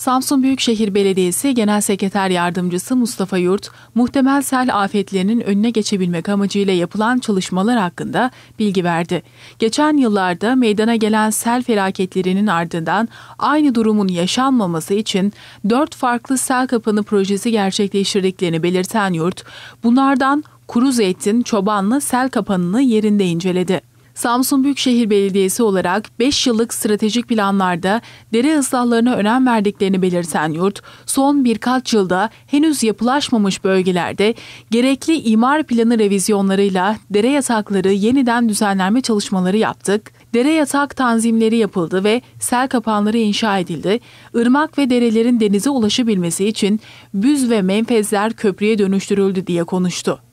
Samsun Büyükşehir Belediyesi Genel Sekreter Yardımcısı Mustafa Yurt, muhtemel sel afetlerinin önüne geçebilmek amacıyla yapılan çalışmalar hakkında bilgi verdi. Geçen yıllarda meydana gelen sel felaketlerinin ardından aynı durumun yaşanmaması için dört farklı sel kapanı projesi gerçekleştirdiklerini belirten Yurt, bunlardan kuru zeytin, çobanlı sel kapanını yerinde inceledi. Samsun Büyükşehir Belediyesi olarak 5 yıllık stratejik planlarda dere ıslahlarına önem verdiklerini belirten yurt, son birkaç yılda henüz yapılaşmamış bölgelerde gerekli imar planı revizyonlarıyla dere yatakları yeniden düzenlenme çalışmaları yaptık. Dere yatak tanzimleri yapıldı ve sel kapanları inşa edildi. Irmak ve derelerin denize ulaşabilmesi için büz ve menfezler köprüye dönüştürüldü diye konuştu.